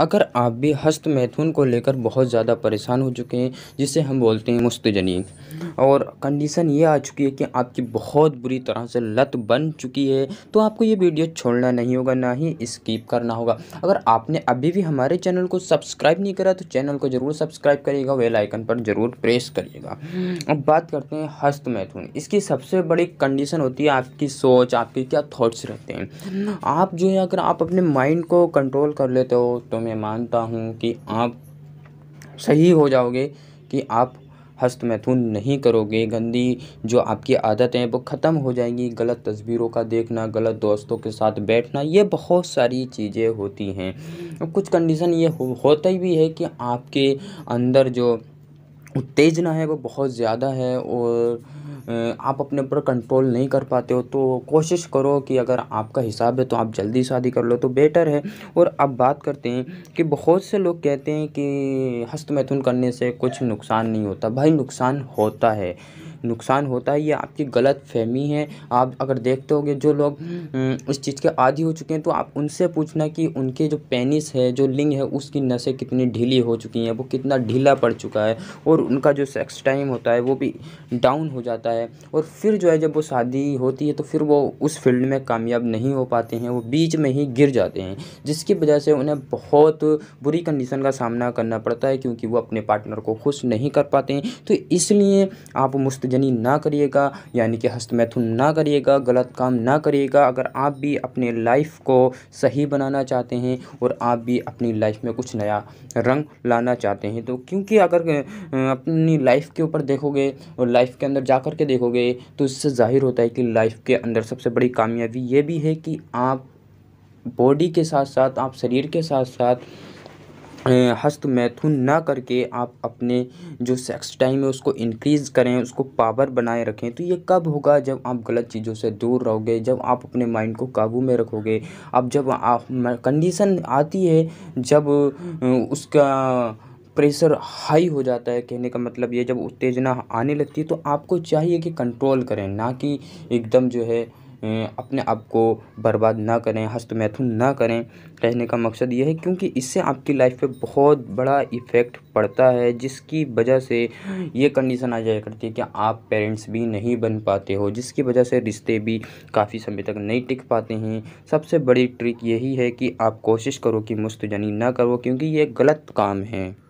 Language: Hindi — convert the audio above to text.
अगर आप भी हस्त मैथुन को लेकर बहुत ज़्यादा परेशान हो चुके हैं जिसे हम बोलते हैं मुस्तजनी और कंडीशन ये आ चुकी है कि आपकी बहुत बुरी तरह से लत बन चुकी है तो आपको ये वीडियो छोड़ना नहीं होगा ना ही स्किप करना होगा अगर आपने अभी भी हमारे चैनल को सब्सक्राइब नहीं करा तो चैनल को ज़रूर सब्सक्राइब करिएगा वेल आइकन पर ज़रूर प्रेस करिएगा अब बात करते हैं हस्त मैथुन इसकी सबसे बड़ी कंडीशन होती है आपकी सोच आपके क्या थाट्स रहते हैं आप जो है अगर आप अपने माइंड को कंट्रोल कर लेते हो तो मैं मानता हूँ कि आप सही हो जाओगे कि आप हस्त मैथुन नहीं करोगे गंदी जो आपकी आदतें हैं वो ख़त्म हो जाएंगी गलत तस्वीरों का देखना गलत दोस्तों के साथ बैठना ये बहुत सारी चीज़ें होती हैं कुछ कंडीशन ये हो, होता ही भी है कि आपके अंदर जो उत्तेजना है वो बहुत ज़्यादा है और आप अपने ऊपर कंट्रोल नहीं कर पाते हो तो कोशिश करो कि अगर आपका हिसाब है तो आप जल्दी शादी कर लो तो बेटर है और अब बात करते हैं कि बहुत से लोग कहते हैं कि हस्त मैथुन करने से कुछ नुकसान नहीं होता भाई नुकसान होता है नुकसान होता है ये आपकी गलत फहमी है आप अगर देखते होगे जो लोग हम्म, इस चीज़ के आदि हो चुके हैं तो आप उनसे पूछना कि उनके जो पेनिस है जो लिंग है उसकी नसें कितनी ढीली हो चुकी हैं वो कितना ढीला पड़ चुका है और उनका जो सेक्स टाइम होता है वो भी डाउन हो जाता है और फिर जो है जब वो शादी होती है तो फिर वो उस फील्ड में कामयाब नहीं हो पाते हैं वो बीच में ही गिर जाते हैं जिसकी वजह से उन्हें बहुत बुरी कंडीशन का सामना करना पड़ता है क्योंकि वो अपने पार्टनर को खुश नहीं कर पाते हैं तो इसलिए आप मुस्त हस्तजनी ना करिएगा यानी कि हस्तमैथुन ना करिएगा गलत काम ना करिएगा अगर आप भी अपने लाइफ को सही बनाना चाहते हैं और आप भी अपनी लाइफ में कुछ नया रंग लाना चाहते हैं तो क्योंकि अगर अपनी लाइफ के ऊपर देखोगे और लाइफ के अंदर जा कर के देखोगे तो इससे जाहिर होता है कि लाइफ के अंदर सबसे बड़ी कामयाबी ये भी है कि आप बॉडी के साथ साथ आप शरीर के साथ साथ हस्त मैथुन ना करके आप अपने जो सेक्स टाइम है उसको इंक्रीज़ करें उसको पावर बनाए रखें तो ये कब होगा जब आप गलत चीज़ों से दूर रहोगे जब आप अपने माइंड को काबू में रखोगे अब जब कंडीशन आती है जब उसका प्रेशर हाई हो जाता है कहने का मतलब ये जब उत्तेजना आने लगती है तो आपको चाहिए कि कंट्रोल करें ना कि एकदम जो है अपने आप को बर्बाद ना करें हस्त मैथुन ना करें कहने का मकसद ये है क्योंकि इससे आपकी लाइफ पे बहुत बड़ा इफ़ेक्ट पड़ता है जिसकी वजह से ये कंडीशन आ जाया करती है कि आप पेरेंट्स भी नहीं बन पाते हो जिसकी वजह से रिश्ते भी काफ़ी समय तक नहीं टिक पाते हैं सबसे बड़ी ट्रिक यही है कि आप कोशिश करो कि मुस्तजनी ना करो क्योंकि ये गलत काम है